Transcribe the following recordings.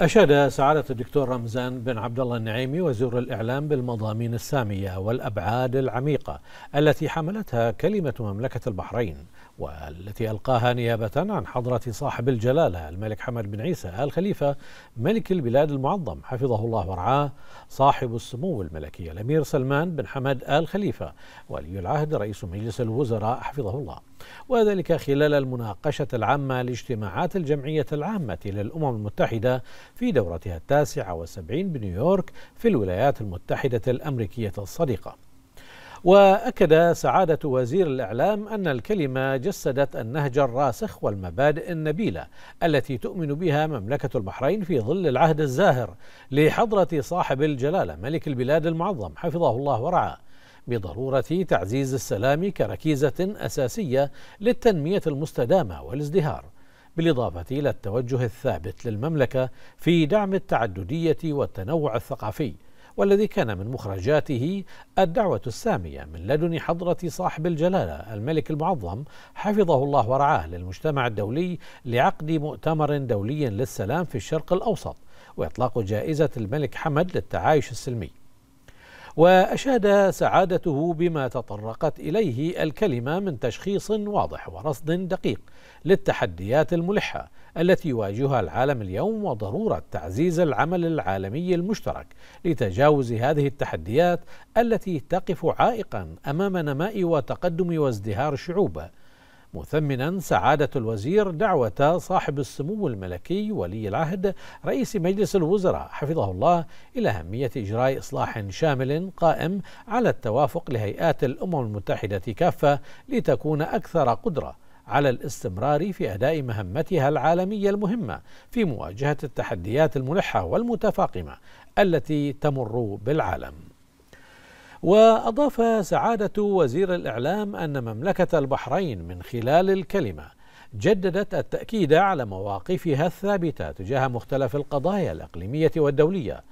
أشاد سعادة الدكتور رمزان بن عبد الله النعيمي وزير الإعلام بالمضامين السامية والأبعاد العميقة التي حملتها كلمة مملكة البحرين والتي ألقاها نيابة عن حضرة صاحب الجلالة الملك حمد بن عيسى آل خليفة ملك البلاد المعظم حفظه الله ورعاه صاحب السمو الملكي الأمير سلمان بن حمد آل خليفة ولي العهد رئيس مجلس الوزراء حفظه الله وذلك خلال المناقشة العامة لاجتماعات الجمعية العامة للأمم المتحدة في دورتها التاسعة والسبعين بنيويورك في الولايات المتحدة الأمريكية الصديقة وأكد سعادة وزير الإعلام أن الكلمة جسدت النهج الراسخ والمبادئ النبيلة التي تؤمن بها مملكة البحرين في ظل العهد الزاهر لحضرة صاحب الجلالة ملك البلاد المعظم حفظه الله ورعاه بضرورة تعزيز السلام كركيزة أساسية للتنمية المستدامة والازدهار بالإضافة إلى التوجه الثابت للمملكة في دعم التعددية والتنوع الثقافي والذي كان من مخرجاته الدعوة السامية من لدن حضرة صاحب الجلالة الملك المعظم حفظه الله ورعاه للمجتمع الدولي لعقد مؤتمر دولي للسلام في الشرق الأوسط وإطلاق جائزة الملك حمد للتعايش السلمي وأشاد سعادته بما تطرقت إليه الكلمة من تشخيص واضح ورصد دقيق للتحديات الملحة التي يواجهها العالم اليوم وضرورة تعزيز العمل العالمي المشترك لتجاوز هذه التحديات التي تقف عائقا أمام نماء وتقدم وازدهار الشعوب مثمنا سعادة الوزير دعوة صاحب السمو الملكي ولي العهد رئيس مجلس الوزراء حفظه الله إلى أهمية إجراء إصلاح شامل قائم على التوافق لهيئات الأمم المتحدة كافة لتكون أكثر قدرة على الاستمرار في أداء مهمتها العالمية المهمة في مواجهة التحديات الملحة والمتفاقمة التي تمر بالعالم وأضاف سعادة وزير الإعلام أن مملكة البحرين من خلال الكلمة جددت التأكيد على مواقفها الثابتة تجاه مختلف القضايا الإقليمية والدولية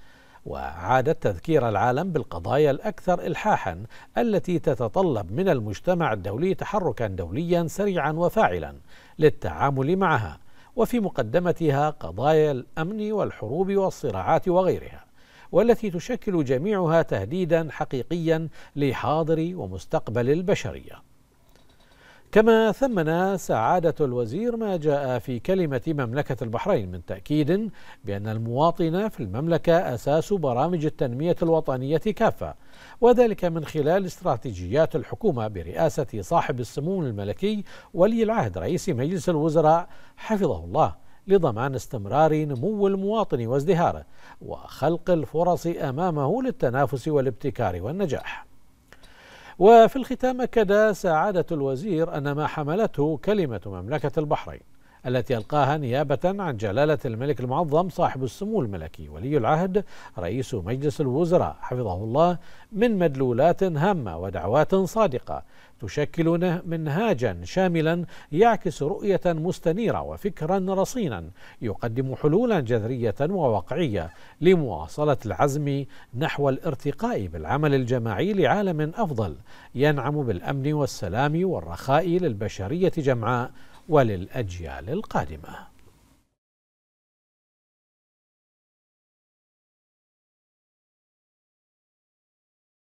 وعادت تذكير العالم بالقضايا الأكثر إلحاحا التي تتطلب من المجتمع الدولي تحركا دوليا سريعا وفاعلا للتعامل معها وفي مقدمتها قضايا الأمن والحروب والصراعات وغيرها والتي تشكل جميعها تهديدا حقيقيا لحاضر ومستقبل البشريه كما ثمن سعادة الوزير ما جاء في كلمة مملكة البحرين من تأكيد بأن المواطن في المملكة أساس برامج التنمية الوطنية كافة وذلك من خلال استراتيجيات الحكومة برئاسة صاحب السمو الملكي ولي العهد رئيس مجلس الوزراء حفظه الله لضمان استمرار نمو المواطن وازدهاره وخلق الفرص امامه للتنافس والابتكار والنجاح. وفي الختام اكد سعاده الوزير ان ما حملته كلمه مملكه البحرين التي ألقاها نيابة عن جلالة الملك المعظم صاحب السمو الملكي ولي العهد رئيس مجلس الوزراء حفظه الله من مدلولات هامة ودعوات صادقة تشكل منهاجا شاملا يعكس رؤية مستنيرة وفكرا رصينا يقدم حلولا جذرية وواقعية لمواصلة العزم نحو الارتقاء بالعمل الجماعي لعالم أفضل ينعم بالأمن والسلام والرخاء للبشرية جمعاء وللأجيال القادمة